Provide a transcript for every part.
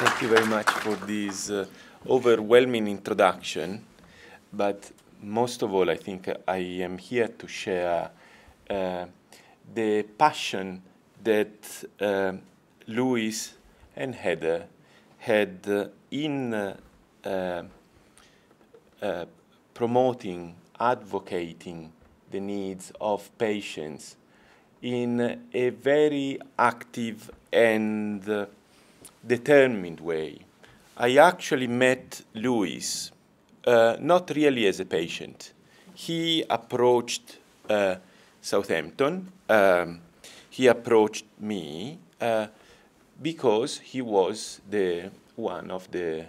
Thank you very much for this uh, overwhelming introduction. But most of all, I think I am here to share uh, the passion that uh, Louis and Heather had in uh, uh, uh, promoting, advocating the needs of patients in a very active and determined way. I actually met Louis. uh, not really as a patient. He approached uh, Southampton, um, he approached me uh, because he was the one of the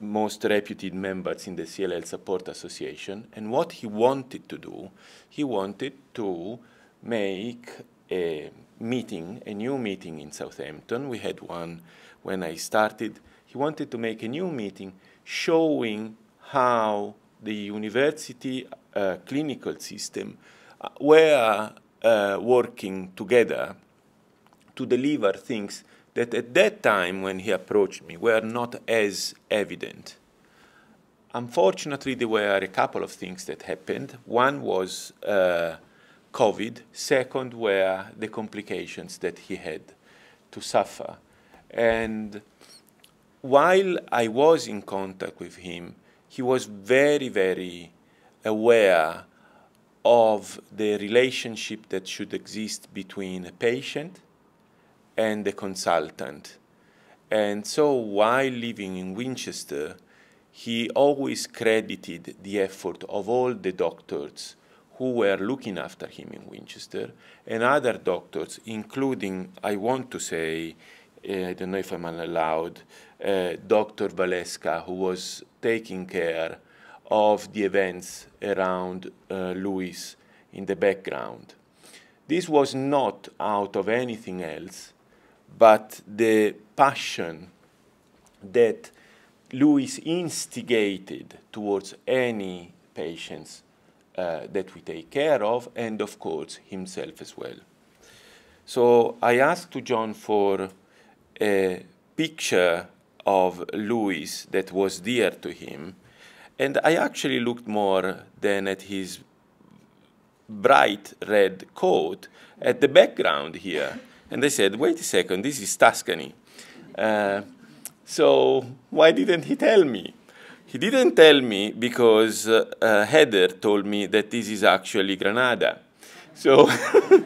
most reputed members in the CLL Support Association. And what he wanted to do, he wanted to make a meeting, a new meeting in Southampton. We had one when I started. He wanted to make a new meeting showing how the university uh, clinical system uh, were uh, working together to deliver things that at that time when he approached me were not as evident. Unfortunately, there were a couple of things that happened. One was uh, COVID. Second were the complications that he had to suffer. And while I was in contact with him, he was very, very aware of the relationship that should exist between a patient and a consultant. And so while living in Winchester, he always credited the effort of all the doctors who were looking after him in Winchester, and other doctors, including, I want to say, uh, I don't know if I'm allowed, uh, Dr. Valeska, who was taking care of the events around uh, Louis in the background. This was not out of anything else, but the passion that Louis instigated towards any patients uh, that we take care of, and of course, himself as well. So I asked to John for a picture of Louis that was dear to him, and I actually looked more than at his bright red coat at the background here. And I said, wait a second, this is Tuscany. Uh, so why didn't he tell me? He didn't tell me because uh, uh, Heather told me that this is actually Granada. So,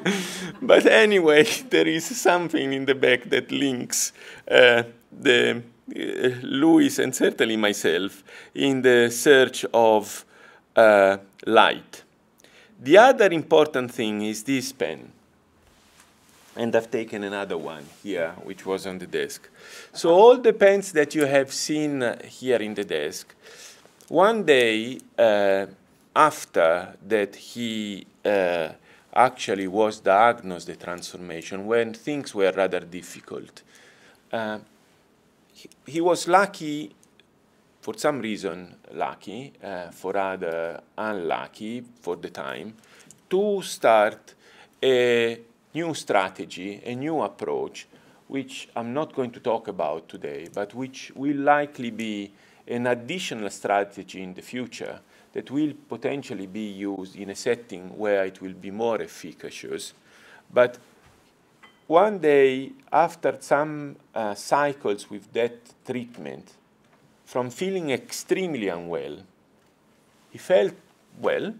but anyway, there is something in the back that links uh, the uh, Louis and certainly myself in the search of uh, light. The other important thing is this pen. And I've taken another one here, which was on the desk. So all the pens that you have seen uh, here in the desk, one day uh, after that he uh, actually was diagnosed the transformation, when things were rather difficult, uh, he, he, was lucky, for some reason lucky, uh, for other unlucky for the time, to start a new strategy, a new approach which I'm not going to talk about today, but which will likely be an additional strategy in the future that will potentially be used in a setting where it will be more efficacious. But one day, after some uh, cycles with that treatment, from feeling extremely unwell, he felt well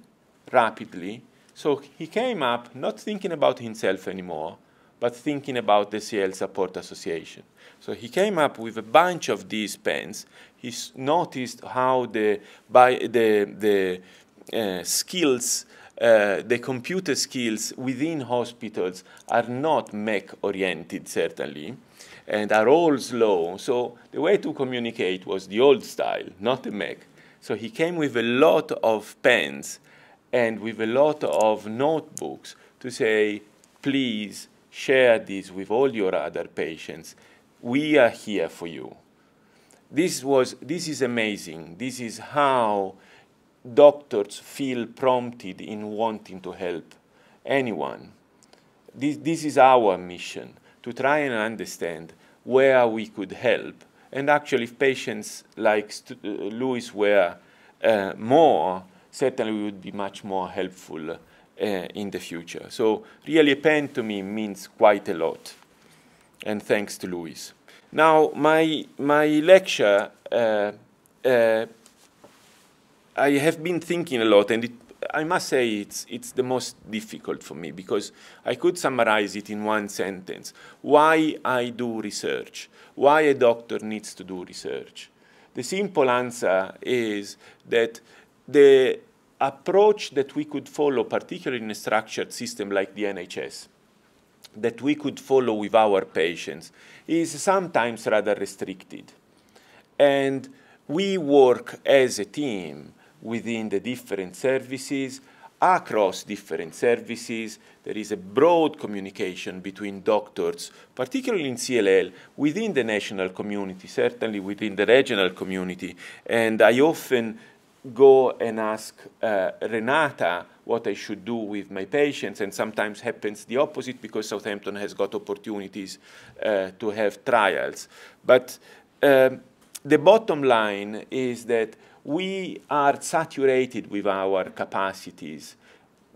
rapidly, so he came up not thinking about himself anymore, but thinking about the CL Support Association. So he came up with a bunch of these pens. He noticed how the, by the, the uh, skills, uh, the computer skills within hospitals are not mech-oriented, certainly, and are all slow. So the way to communicate was the old style, not the mech. So he came with a lot of pens and with a lot of notebooks to say, please, share this with all your other patients. We are here for you. This, was, this is amazing. This is how doctors feel prompted in wanting to help anyone. This, this is our mission, to try and understand where we could help. And actually, if patients like St uh, were uh, more, certainly we would be much more helpful uh, in the future. So really pantomime means quite a lot. And thanks to Luis. Now, my, my lecture, uh, uh, I have been thinking a lot, and it, I must say it's, it's the most difficult for me because I could summarize it in one sentence. Why I do research? Why a doctor needs to do research? The simple answer is that the approach that we could follow, particularly in a structured system like the NHS, that we could follow with our patients, is sometimes rather restricted. And we work as a team within the different services, across different services. There is a broad communication between doctors, particularly in CLL, within the national community, certainly within the regional community. And I often go and ask uh, Renata what I should do with my patients, and sometimes happens the opposite because Southampton has got opportunities uh, to have trials. But um, the bottom line is that we are saturated with our capacities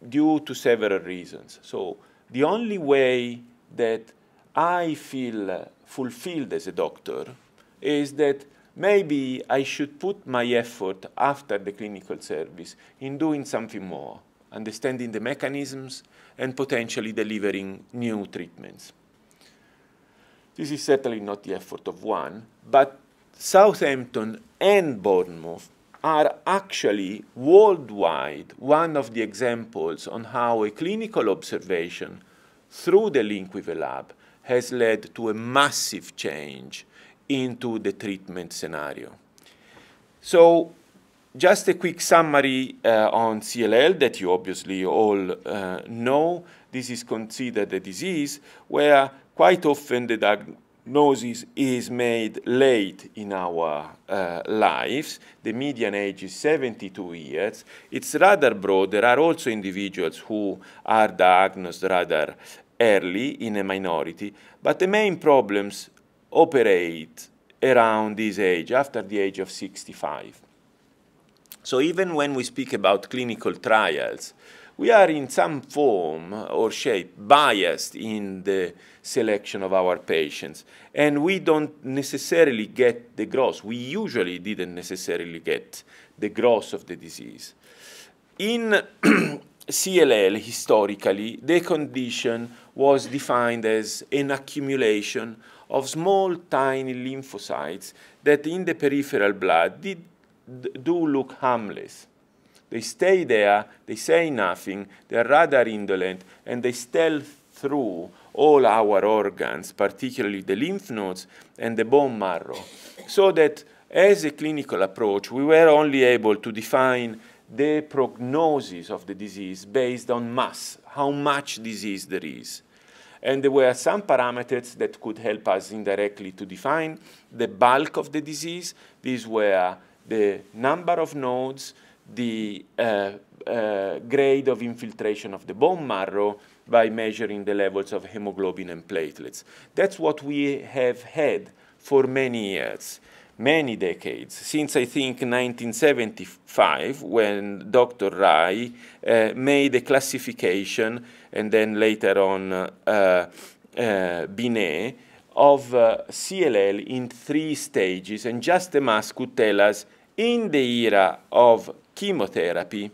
due to several reasons. So the only way that I feel fulfilled as a doctor is that maybe I should put my effort after the clinical service in doing something more, understanding the mechanisms and potentially delivering new treatments. This is certainly not the effort of one, but Southampton and Bournemouth are actually worldwide one of the examples on how a clinical observation through the link with a lab has led to a massive change into the treatment scenario. So just a quick summary uh, on CLL that you obviously all uh, know. This is considered a disease where quite often the diagnosis is made late in our uh, lives. The median age is 72 years. It's rather broad. There are also individuals who are diagnosed rather early in a minority, but the main problems operate around this age, after the age of 65. So even when we speak about clinical trials, we are in some form or shape biased in the selection of our patients. And we don't necessarily get the gross. We usually didn't necessarily get the gross of the disease. In CLL, historically, the condition was defined as an accumulation of small, tiny lymphocytes that in the peripheral blood did, do look harmless. They stay there, they say nothing, they're rather indolent, and they stealth through all our organs, particularly the lymph nodes and the bone marrow. So that as a clinical approach, we were only able to define the prognosis of the disease based on mass, how much disease there is. And there were some parameters that could help us indirectly to define the bulk of the disease. These were the number of nodes, the uh, uh, grade of infiltration of the bone marrow by measuring the levels of hemoglobin and platelets. That's what we have had for many years, many decades, since I think 1975 when Dr. Rai uh, made a classification and then later on uh, uh, Binet, of uh, CLL in three stages. And just the mass could tell us in the era of chemotherapy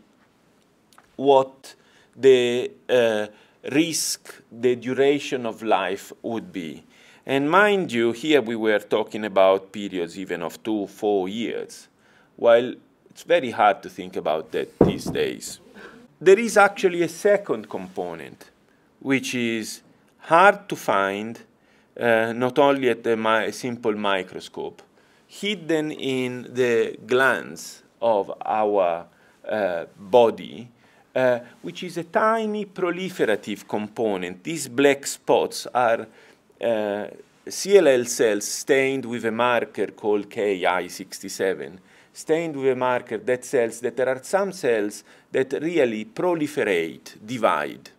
what the uh, risk, the duration of life would be. And mind you, here we were talking about periods even of two, four years, while it's very hard to think about that these days there is actually a second component, which is hard to find, uh, not only at the mi simple microscope, hidden in the glands of our uh, body, uh, which is a tiny proliferative component. These black spots are uh, CLL cells stained with a marker called Ki67 stained with a marker that cells, that there are some cells that really proliferate, divide.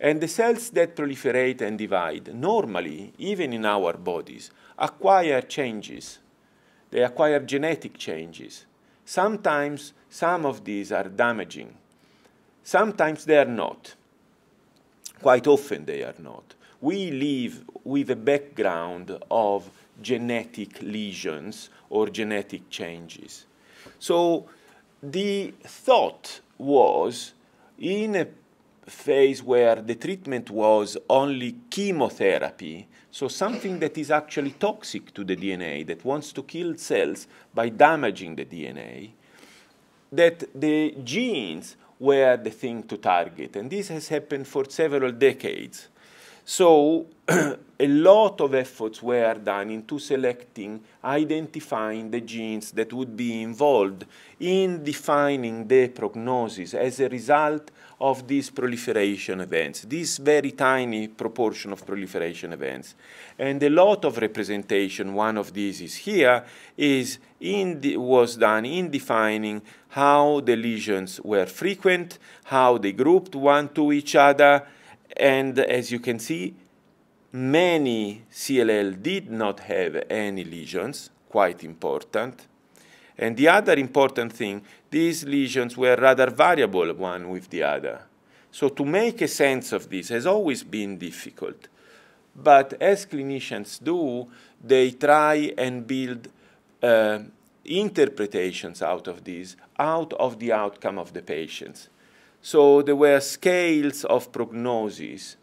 And the cells that proliferate and divide, normally, even in our bodies, acquire changes. They acquire genetic changes. Sometimes some of these are damaging. Sometimes they are not. Quite often they are not. We live with a background of genetic lesions or genetic changes. So the thought was in a phase where the treatment was only chemotherapy, so something that is actually toxic to the DNA, that wants to kill cells by damaging the DNA, that the genes were the thing to target. And this has happened for several decades. So a lot of efforts were done into selecting, identifying the genes that would be involved in defining the prognosis as a result of these proliferation events, this very tiny proportion of proliferation events. And a lot of representation, one of these is here, is in the, was done in defining how the lesions were frequent, how they grouped one to each other, and as you can see, many CLL did not have any lesions, quite important. And the other important thing, these lesions were rather variable one with the other. So to make a sense of this has always been difficult. But as clinicians do, they try and build uh, interpretations out of this, out of the outcome of the patients. So there were scales of prognosis,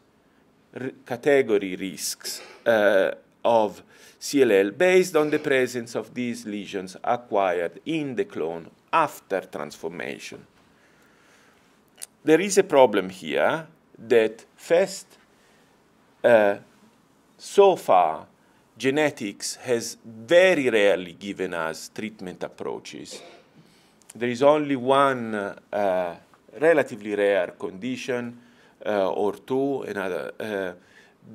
category risks uh, of CLL based on the presence of these lesions acquired in the clone after transformation. There is a problem here that first, uh, so far, genetics has very rarely given us treatment approaches. There is only one uh, relatively rare condition uh, or two, another uh,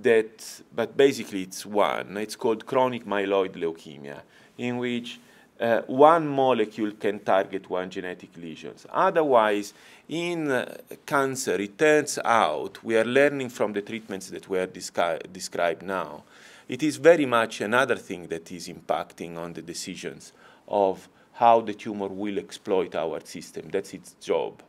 that, but basically it's one. It's called chronic myeloid leukemia, in which uh, one molecule can target one genetic lesion. Otherwise, in uh, cancer, it turns out we are learning from the treatments that were descri described now. It is very much another thing that is impacting on the decisions of how the tumor will exploit our system. That's its job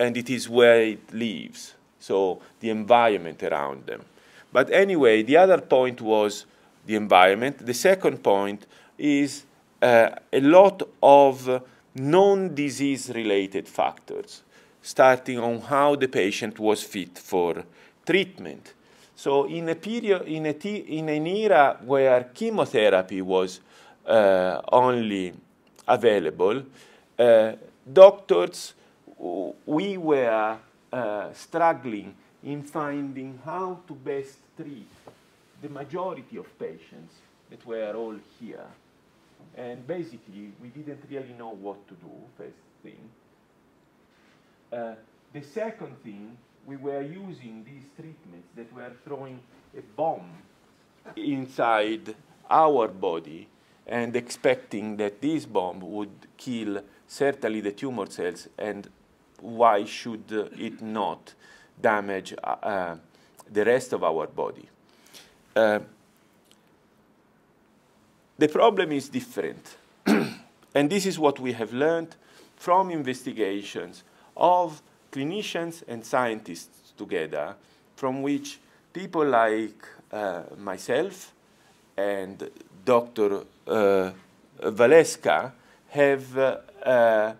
and it is where it lives, so the environment around them. But anyway, the other point was the environment. The second point is uh, a lot of non-disease related factors, starting on how the patient was fit for treatment. So in a period, in, a in an era where chemotherapy was uh, only available, uh, doctors we were uh, struggling in finding how to best treat the majority of patients that were all here. And basically, we didn't really know what to do, first thing. Uh, the second thing, we were using these treatments that were throwing a bomb inside our body and expecting that this bomb would kill certainly the tumor cells and why should it not damage uh, uh, the rest of our body? Uh, the problem is different. and this is what we have learned from investigations of clinicians and scientists together, from which people like uh, myself and Dr. Uh, Valeska have uh, uh,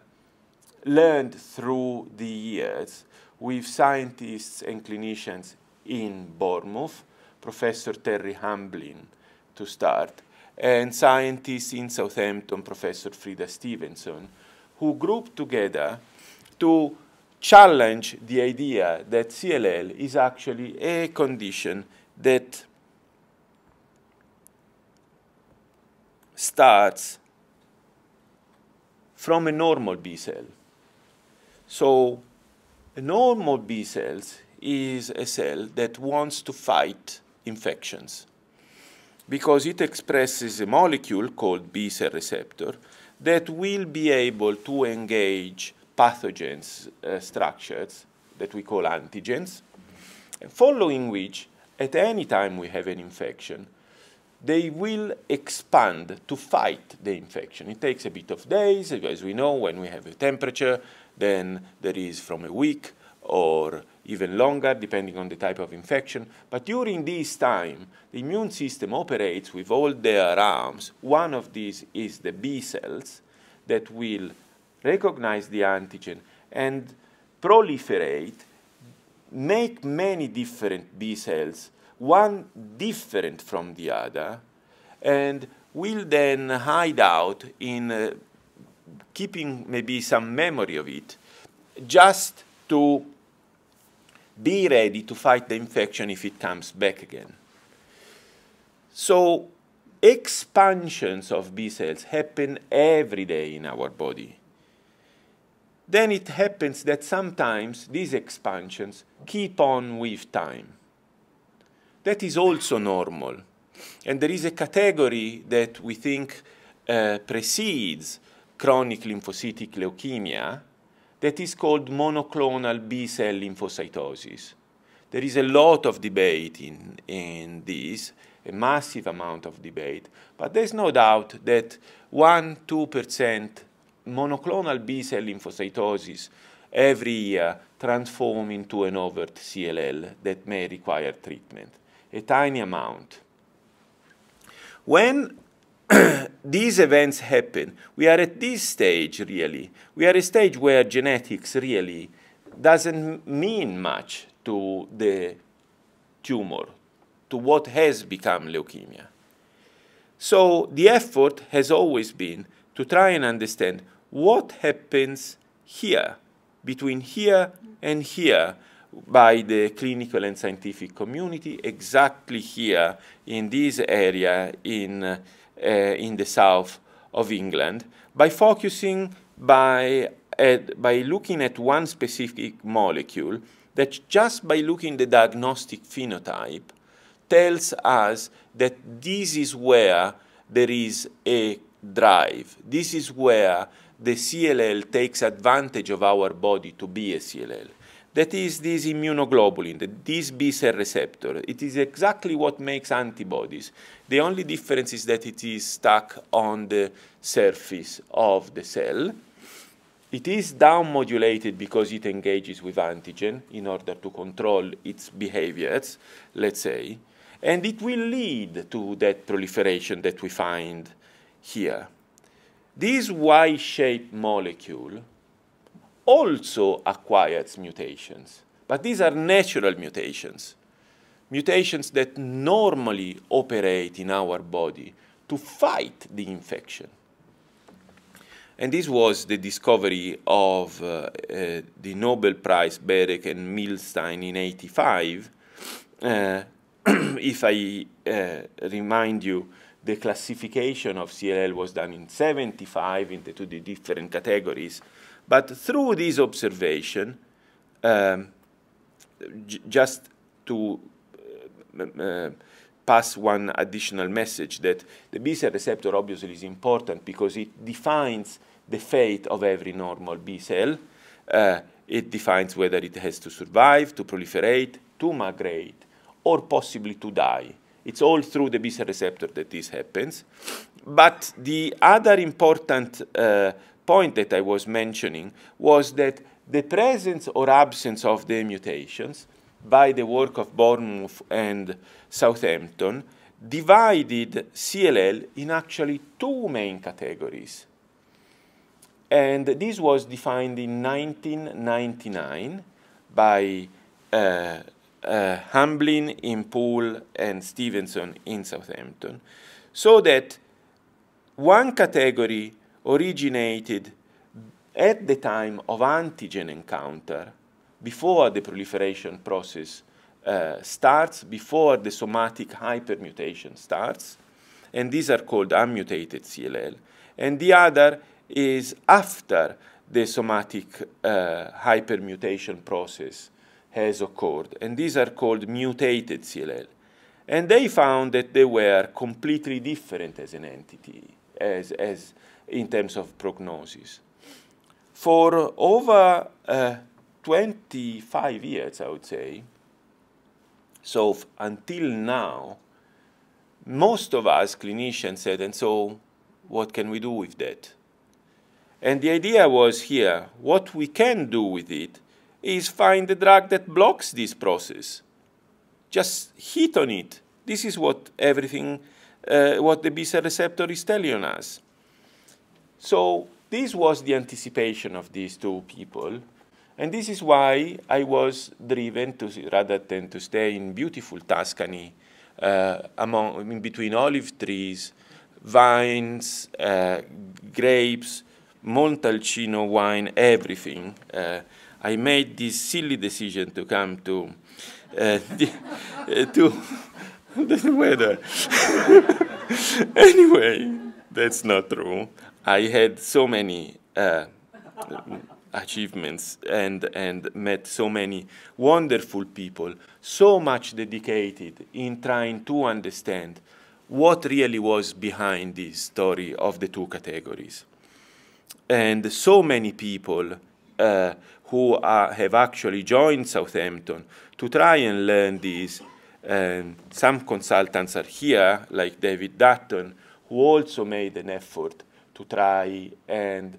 learned through the years with scientists and clinicians in Bournemouth, Professor Terry Hamblin to start, and scientists in Southampton, Professor Frida Stevenson, who grouped together to challenge the idea that CLL is actually a condition that starts from a normal B cell. So a normal B cells is a cell that wants to fight infections because it expresses a molecule called B cell receptor that will be able to engage pathogens uh, structures that we call antigens, following which, at any time we have an infection, they will expand to fight the infection. It takes a bit of days, as we know, when we have a temperature, than there is from a week or even longer, depending on the type of infection. But during this time, the immune system operates with all their arms. One of these is the B cells that will recognize the antigen and proliferate, make many different B cells, one different from the other, and will then hide out in uh, keeping maybe some memory of it, just to be ready to fight the infection if it comes back again. So expansions of B cells happen every day in our body. Then it happens that sometimes these expansions keep on with time. That is also normal. And there is a category that we think uh, precedes chronic lymphocytic leukemia that is called monoclonal B-cell lymphocytosis. There is a lot of debate in, in this, a massive amount of debate, but there's no doubt that 1-2% monoclonal B-cell lymphocytosis every year transform into an overt CLL that may require treatment, a tiny amount. When these events happen. We are at this stage, really. We are a stage where genetics really doesn't mean much to the tumor, to what has become leukemia. So the effort has always been to try and understand what happens here, between here and here, by the clinical and scientific community, exactly here in this area in. Uh, uh, in the south of England by focusing by, at, by looking at one specific molecule that just by looking the diagnostic phenotype tells us that this is where there is a drive. This is where the CLL takes advantage of our body to be a CLL. That is this immunoglobulin, this B cell receptor. It is exactly what makes antibodies. The only difference is that it is stuck on the surface of the cell. It is down modulated because it engages with antigen in order to control its behaviors, let's say, and it will lead to that proliferation that we find here. This Y shaped molecule also acquires mutations, but these are natural mutations, mutations that normally operate in our body to fight the infection. And this was the discovery of uh, uh, the Nobel Prize Berek and Milstein in 85. Uh, if I uh, remind you, the classification of CLL was done in 75 into the different categories. But through this observation, um, just to uh, uh, pass one additional message that the B cell receptor obviously is important because it defines the fate of every normal B cell. Uh, it defines whether it has to survive, to proliferate, to migrate, or possibly to die. It's all through the B cell receptor that this happens. But the other important uh, point that I was mentioning was that the presence or absence of the mutations by the work of Bournemouth and Southampton divided CLL in actually two main categories. And this was defined in 1999 by uh, uh, Hamblin in Poole and Stevenson in Southampton, so that one category originated at the time of antigen encounter, before the proliferation process uh, starts, before the somatic hypermutation starts, and these are called unmutated CLL, and the other is after the somatic uh, hypermutation process has occurred, and these are called mutated CLL. And they found that they were completely different as an entity, as, as, in terms of prognosis. For over uh, 25 years, I would say, so until now, most of us clinicians said, and so what can we do with that? And the idea was here what we can do with it is find a drug that blocks this process. Just hit on it. This is what everything, uh, what the B cell receptor is telling us. So this was the anticipation of these two people. And this is why I was driven to, rather than to stay in beautiful Tuscany, uh, among, in between olive trees, vines, uh, grapes, Montalcino wine, everything. Uh, I made this silly decision to come to uh, uh to the weather. anyway, that's not true. I had so many uh, achievements and, and met so many wonderful people, so much dedicated in trying to understand what really was behind this story of the two categories. And so many people uh, who are, have actually joined Southampton to try and learn this. And some consultants are here, like David Dutton, who also made an effort to try and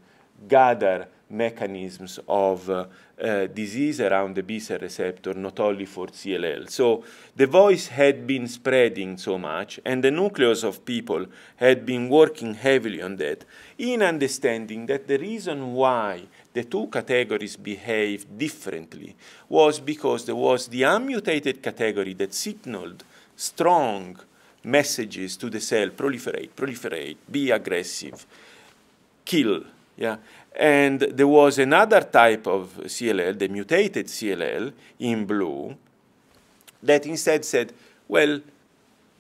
gather mechanisms of uh, uh, disease around the B cell receptor, not only for CLL. So the voice had been spreading so much, and the nucleus of people had been working heavily on that, in understanding that the reason why the two categories behaved differently was because there was the unmutated category that signaled strong messages to the cell proliferate, proliferate, be aggressive kill. Yeah. And there was another type of CLL, the mutated CLL in blue, that instead said, well,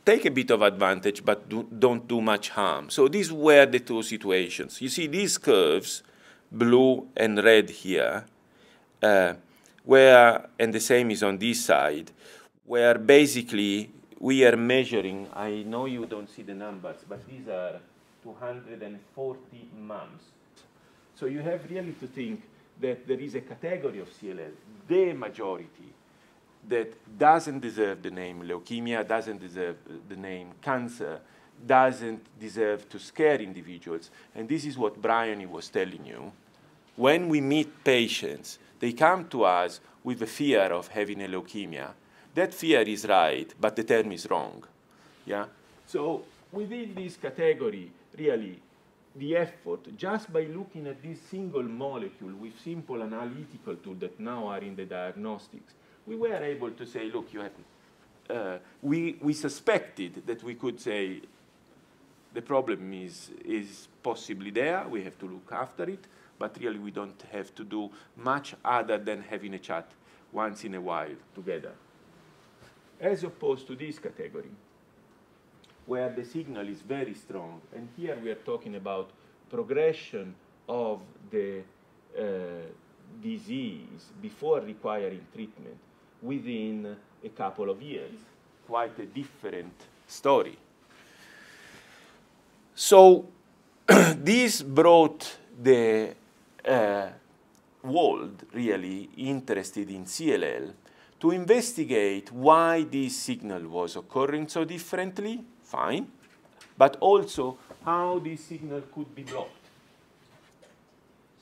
take a bit of advantage, but do, not do much harm. So these were the two situations. You see these curves, blue and red here, uh, where, and the same is on this side, where basically we are measuring, I know you don't see the numbers, but these are 240 mums. So you have really to think that there is a category of CLL, the majority, that doesn't deserve the name leukemia, doesn't deserve the name cancer, doesn't deserve to scare individuals. And this is what Brian was telling you. When we meet patients, they come to us with the fear of having a leukemia. That fear is right, but the term is wrong. Yeah? So within this category, really the effort just by looking at this single molecule with simple analytical tools that now are in the diagnostics, we were able to say, look, you have, uh, we, we suspected that we could say the problem is, is possibly there, we have to look after it, but really we don't have to do much other than having a chat once in a while together, as opposed to this category where the signal is very strong. And here we are talking about progression of the uh, disease before requiring treatment within a couple of years. Quite a different story. So this brought the uh, world really interested in CLL to investigate why this signal was occurring so differently fine, but also how this signal could be blocked.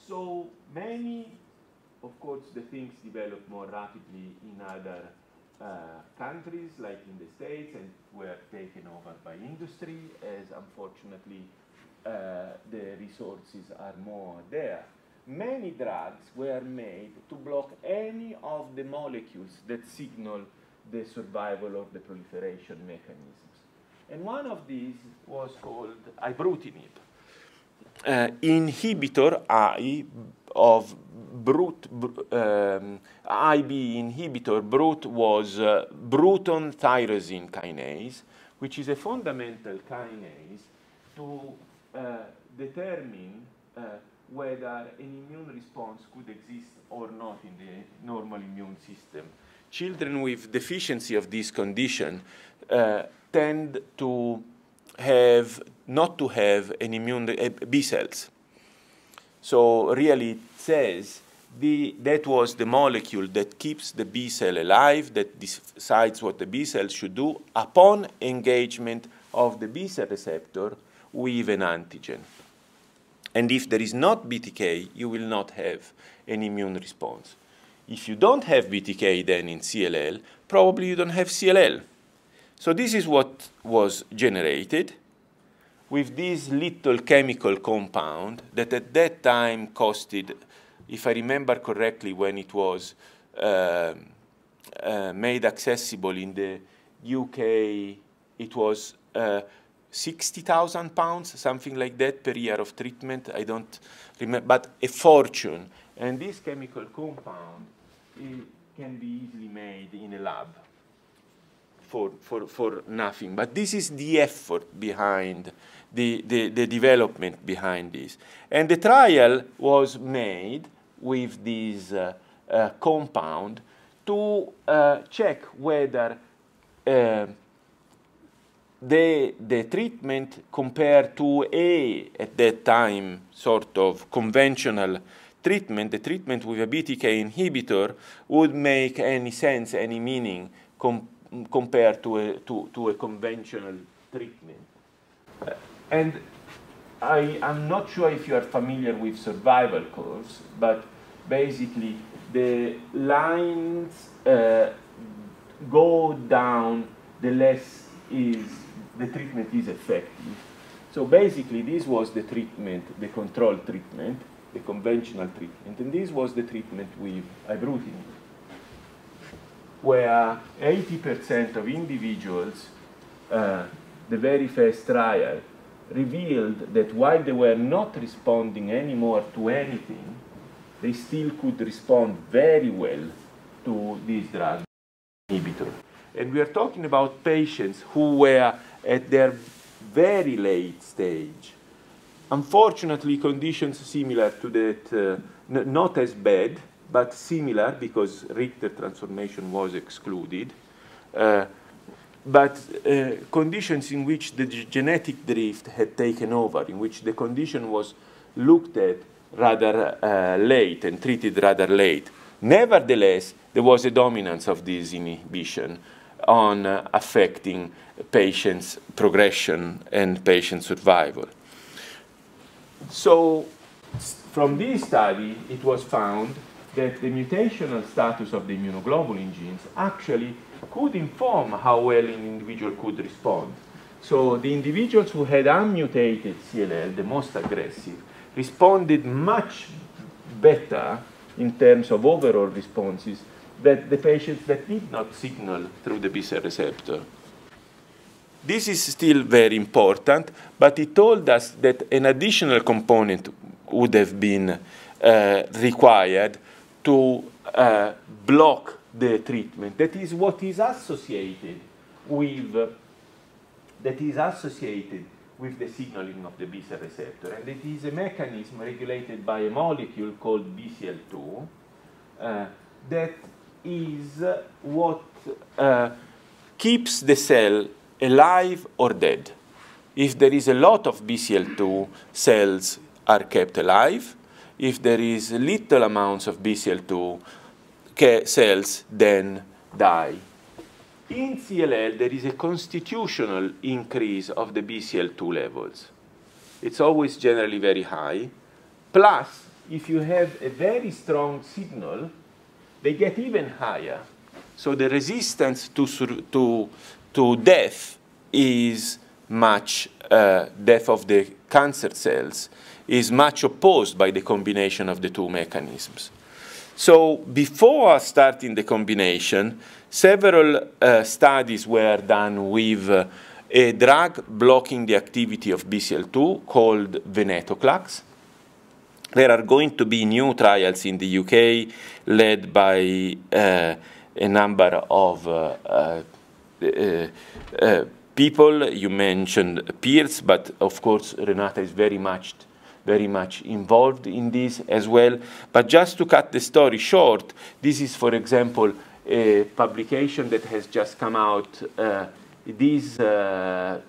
So many, of course, the things develop more rapidly in other uh, countries, like in the States, and were taken over by industry, as unfortunately uh, the resources are more there. Many drugs were made to block any of the molecules that signal the survival or the proliferation mechanism. And one of these was called ibrutinib, uh, inhibitor I of brute, um, IB inhibitor Brut was uh, Bruton tyrosine kinase, which is a fundamental kinase to uh, determine uh, whether an immune response could exist or not in the normal immune system children with deficiency of this condition uh, tend to have not to have an immune uh, B cells. So really it says the, that was the molecule that keeps the B cell alive, that decides what the B cell should do upon engagement of the B cell receptor with an antigen. And if there is not BTK, you will not have an immune response. If you don't have BTK then in CLL, probably you don't have CLL. So this is what was generated with this little chemical compound that at that time costed, if I remember correctly, when it was uh, uh, made accessible in the UK, it was uh, 60,000 pounds, something like that, per year of treatment. I don't remember, but a fortune. And this chemical compound it can be easily made in a lab for, for, for nothing. But this is the effort behind the, the, the development behind this. And the trial was made with this uh, uh, compound to uh, check whether uh, the, the treatment compared to a, at that time, sort of conventional treatment, the treatment with a BTK inhibitor would make any sense, any meaning com compared to a, to, to a conventional treatment. Uh, and I am not sure if you are familiar with survival curves, but basically the lines uh, go down the less is the treatment is effective. So basically this was the treatment, the control treatment the conventional treatment. And this was the treatment with ibrutinib, where 80% of individuals, uh, the very first trial, revealed that while they were not responding anymore to anything, they still could respond very well to this drug inhibitor. And we are talking about patients who were at their very late stage Unfortunately, conditions similar to that, uh, not as bad, but similar because Richter transformation was excluded. Uh, but uh, conditions in which the genetic drift had taken over, in which the condition was looked at rather uh, late and treated rather late. Nevertheless, there was a dominance of this inhibition on uh, affecting patients' progression and patient survival. So from this study, it was found that the mutational status of the immunoglobulin genes actually could inform how well an individual could respond. So the individuals who had unmutated CLL, the most aggressive, responded much better in terms of overall responses than the patients that did not signal through the B-cell receptor. This is still very important, but it told us that an additional component would have been uh, required to uh, block the treatment. That is what is associated with that is associated with the signaling of the B cell receptor, and it is a mechanism regulated by a molecule called BCL2 uh, that is what uh, keeps the cell alive or dead. If there is a lot of BCL2, cells are kept alive. If there is little amounts of BCL2 cells, then die. In CLL, there is a constitutional increase of the BCL2 levels. It's always generally very high. Plus, if you have a very strong signal, they get even higher. So the resistance to, to to death is much uh, death of the cancer cells is much opposed by the combination of the two mechanisms. So before starting the combination, several uh, studies were done with uh, a drug blocking the activity of BCL2 called venetoclax. There are going to be new trials in the UK led by uh, a number of uh, uh, uh, uh, people. You mentioned peers, but of course Renata is very much very much involved in this as well. But just to cut the story short, this is, for example, a publication that has just come out uh, this, uh,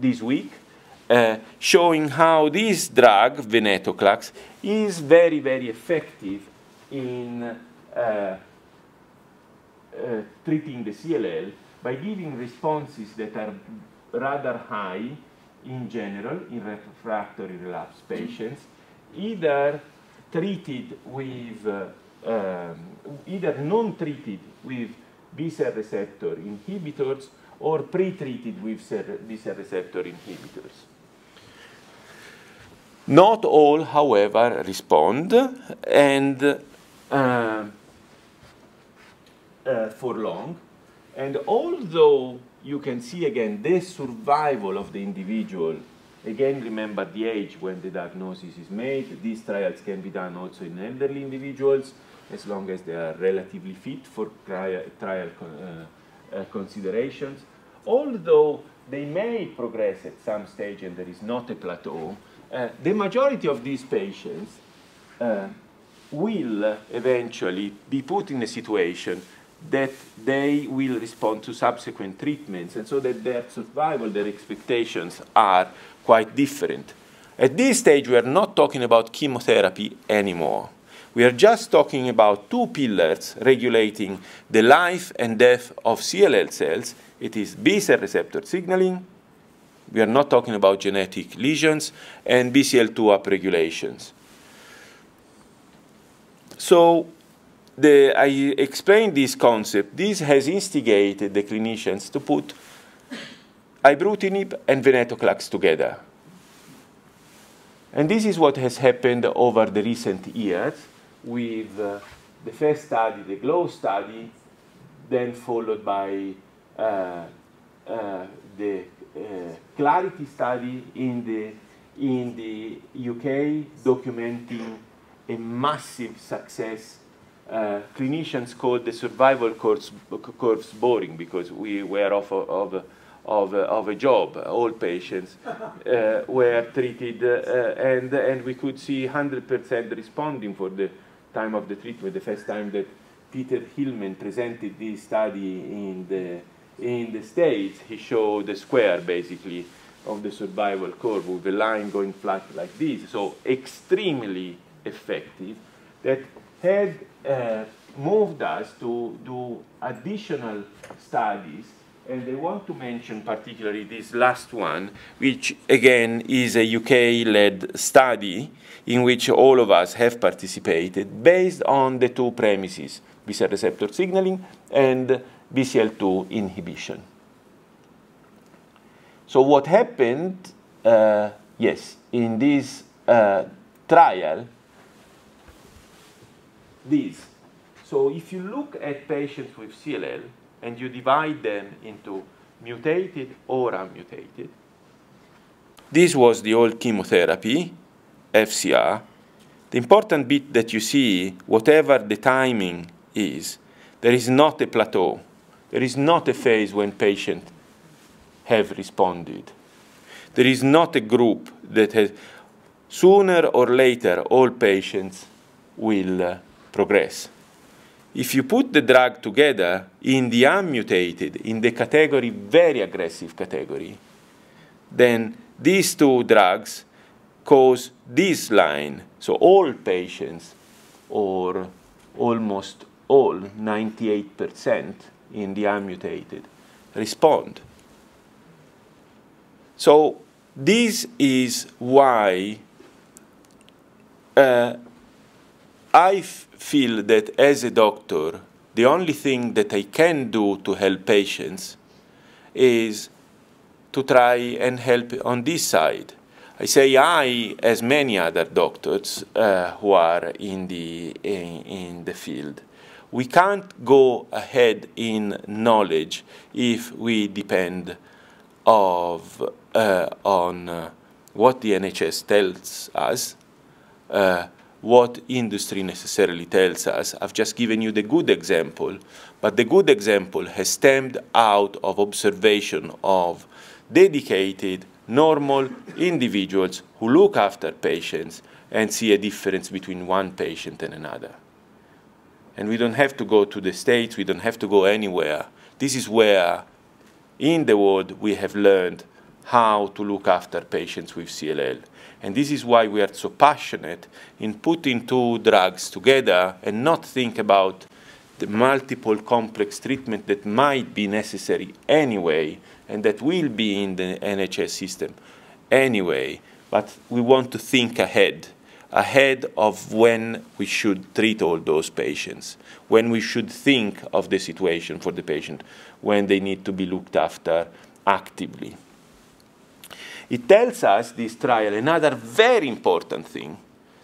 this week, uh, showing how this drug, venetoclax, is very, very effective in uh, treating the CLL by giving responses that are rather high in general in refractory relapse patients, either treated with, uh, um, either non-treated with B-cell receptor inhibitors or pre-treated with B-cell receptor inhibitors. Not all, however, respond, and uh, uh, for long. And although you can see again this survival of the individual, again remember the age when the diagnosis is made, these trials can be done also in elderly individuals as long as they are relatively fit for trial, uh, uh, considerations. Although they may progress at some stage and there is not a plateau, uh, the majority of these patients uh, will eventually be put in a situation that they will respond to subsequent treatments, and so that their survival, their expectations are quite different. At this stage, we are not talking about chemotherapy anymore. We are just talking about two pillars regulating the life and death of CLL cells. It is B cell receptor signaling. We are not talking about genetic lesions and BCL2 upregulations. So the, I explained this concept. This has instigated the clinicians to put ibrutinib and venetoclax together. And this is what has happened over the recent years with uh, the first study, the GLOW study, then followed by uh, uh, the uh, Clarity study in the, in the UK, documenting a massive success uh, clinicians called the survival curves, curves boring because we were off of, of, of, of a job. All patients uh, were treated, uh, and, and we could see 100% responding for the time of the treatment. The first time that Peter Hillman presented this study in the, in the States, he showed the square basically of the survival curve with a line going flat like this. So extremely effective that had uh, moved us to do additional studies and I want to mention particularly this last one, which again is a UK led study in which all of us have participated based on the two premises B cell receptor signaling and BCL2 inhibition. So, what happened, uh, yes, in this uh, trial these. So if you look at patients with CLL and you divide them into mutated or unmutated, this was the old chemotherapy, FCR. The important bit that you see, whatever the timing is, there is not a plateau. There is not a phase when patients have responded. There is not a group that has, sooner or later, all patients will uh, progress. If you put the drug together in the unmutated, in the category, very aggressive category, then these two drugs cause this line. So all patients, or almost all, 98% in the unmutated, respond. So this is why uh, I feel that as a doctor, the only thing that I can do to help patients is to try and help on this side. I say I, as many other doctors uh, who are in the, in, eh, in the field. We can't go ahead in knowledge if we depend of, uh, on uh, what the NHS tells us, uh, what industry necessarily tells us. I've just given you the good example, but the good example has stemmed out of observation of dedicated, normal individuals who look after patients and see a difference between one patient and another. And we don't have to go to the States, we don't have to go anywhere. This is where, in the world, we have learned how to look after patients with CLL. And this is why we are so passionate in putting two drugs together and not think about the multiple complex treatment that might be necessary anyway and that will be in the NHS system anyway. But we want to think ahead, ahead of when we should treat all those patients, when we should think of the situation for the patient, when they need to be looked after actively. It tells us, this trial, another very important thing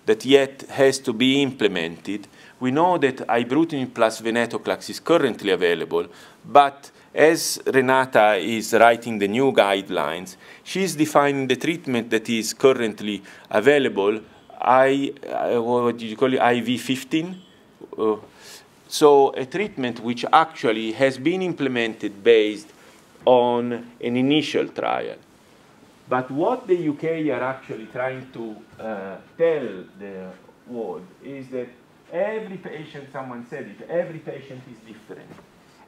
that yet has to be implemented. We know that ibrutinib plus venetoclax is currently available, but as Renata is writing the new guidelines, she's defining the treatment that is currently available, I, uh, what do you call it, IV15? Uh, so a treatment which actually has been implemented based on an initial trial. But what the UK are actually trying to uh, tell the world is that every patient, someone said it, every patient is different.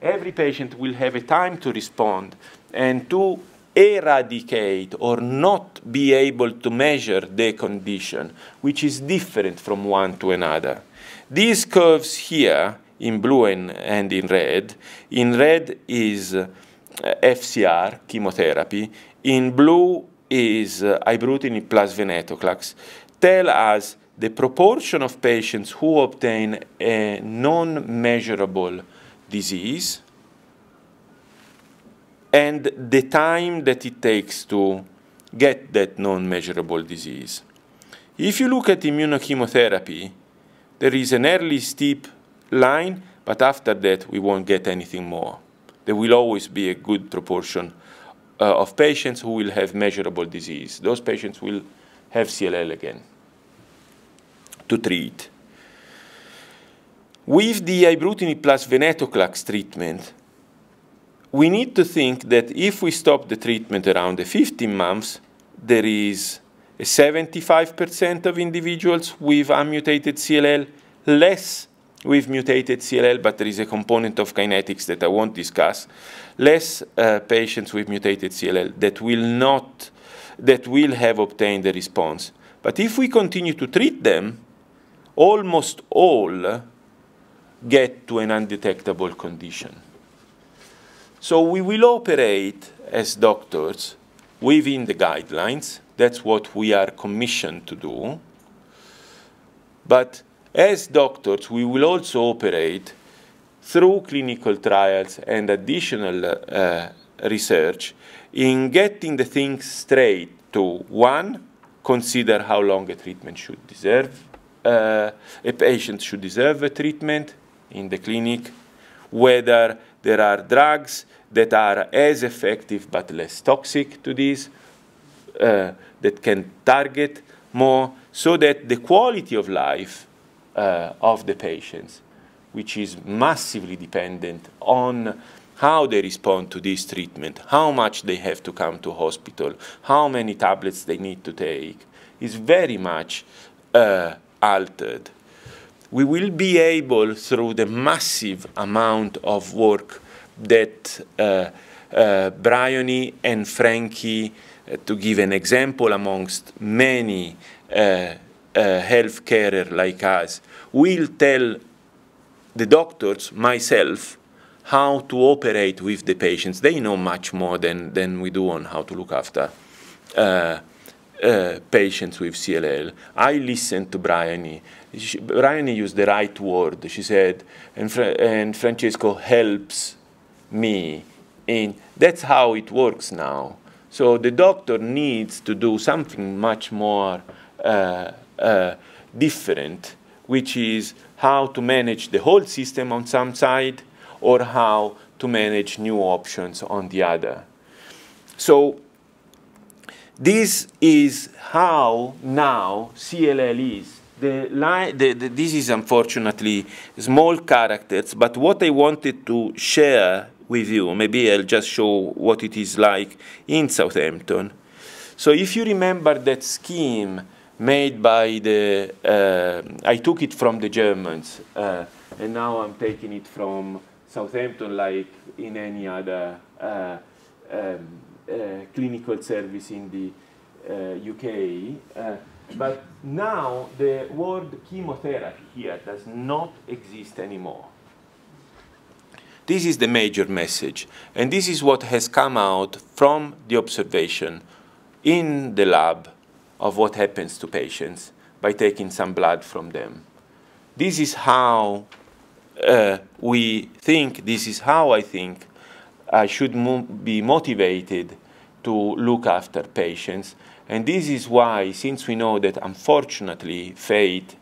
Every patient will have a time to respond and to eradicate or not be able to measure the condition, which is different from one to another. These curves here, in blue and, and in red, in red is uh, FCR, chemotherapy, in blue is uh, eh, ibrutinib plus venetoclax tell us the proportion of patients who obtain a non-measurable disease and the time that it takes to get that non-measurable disease. If you look at immunochemotherapy, there is an early steep line, but after that we won't get anything more. There will always be a good proportion uh, of patients who will have measurable disease. Those patients will have CLL again to treat. With the ibrutinib plus venetoclax treatment, we need to think that if we stop the treatment around the 15 months, there is 75% of individuals with unmutated CLL less We've mutated CLL, but there is a component of kinetics that I won't discuss. Less uh, patients with mutated CLL that will not, that will have obtained a response. But if we continue to treat them, almost all get to an undetectable condition. So we will operate as doctors within the guidelines. That's what we are commissioned to do. But as doctors, we will also operate through clinical trials and additional uh, research in getting the things straight to one, consider how long a treatment should deserve, uh, a patient should deserve a treatment in the clinic, whether there are drugs that are as effective but less toxic to this, uh, that can target more, so that the quality of life uh, of the patients, which is massively dependent on how they respond to this treatment, how much they have to come to hospital, how many tablets they need to take, is very much uh, altered. We will be able, through the massive amount of work that uh, uh, Bryony and Frankie, uh, to give an example amongst many uh, uh, health carer like us will tell the doctors, myself, how to operate with the patients. They know much more than, than we do on how to look after uh, uh, patients with CLL. I listened to Bryony. She, Bryony used the right word. She said, and, Fra- and Francesco helps me. And that's how it works now. So the doctor needs to do something much more uh, uh, different, which is how to manage the whole system on some side or how to manage new options on the other. So this is how now CLL is. The the, the, this is unfortunately small characters, but what I wanted to share with you, maybe I'll just show what it is like in Southampton. So if you remember that scheme made by the, uh, I took it from the Germans, uh, and now I'm taking it from Southampton, like in any other uh, um, uh, clinical service in the UK. Uh, uh, but now the word chemotherapy here does not exist anymore. This is the major message, and this is what has come out from the observation in the lab of what happens to patients by taking some blood from them. This is how uh, we think, this is how I think I should mo be motivated to look after patients. And this is why, since we know that unfortunately fate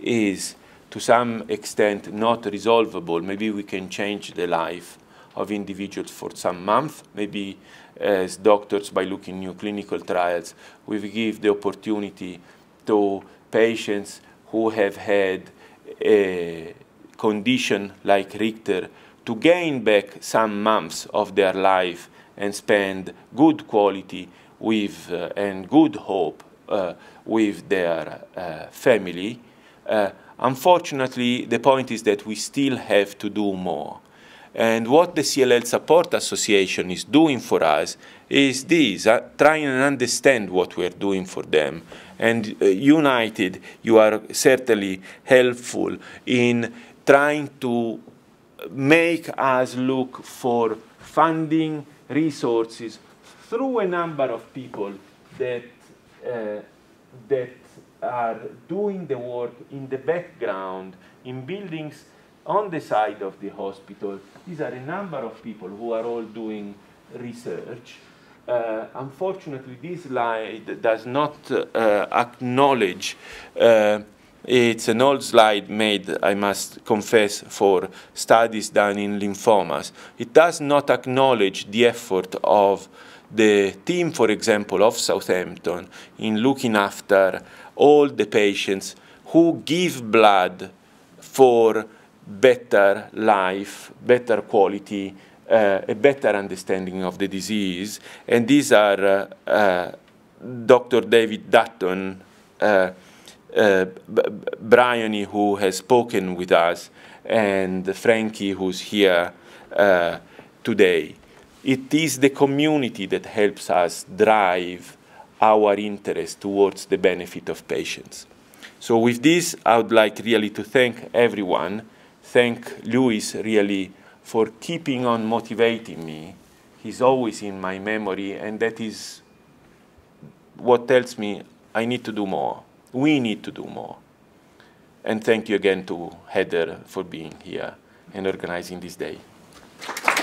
is to some extent not resolvable, maybe we can change the life of individuals for some months, maybe as doctors by looking new clinical trials. We give the opportunity to patients who have had a condition like Richter to gain back some months of their life and spend good quality with uh, and good hope uh, with their uh, family. Uh, unfortunately, the point is that we still have to do more. And what the CLL Support Association is doing for us is this, uh, trying and understand what we are doing for them. And uh, united, you are certainly helpful in trying to make us look for funding resources through a number of people that, uh, that are doing the work in the background, in buildings on the side of the hospital, these are a number of people who are all doing research. Uh, unfortunately, this slide does not uh, acknowledge. Uh, it's an old slide made, I must confess, for studies done in lymphomas. It does not acknowledge the effort of the team, for example, of Southampton in looking after all the patients who give blood for better life, better quality, uh, a better understanding of the disease. And these are uh, uh, Dr. David Dutton, uh, Bryony, who has spoken with us, and Frankie, who's here today. It is the community that helps us drive our interest towards the benefit of patients. So with this, I would like really to thank everyone thank Lewis really for keeping on motivating me. He's always in my memory, and that is what tells me I need to do more. We need to do more. And thank you again to Heather for being here and organizing this day.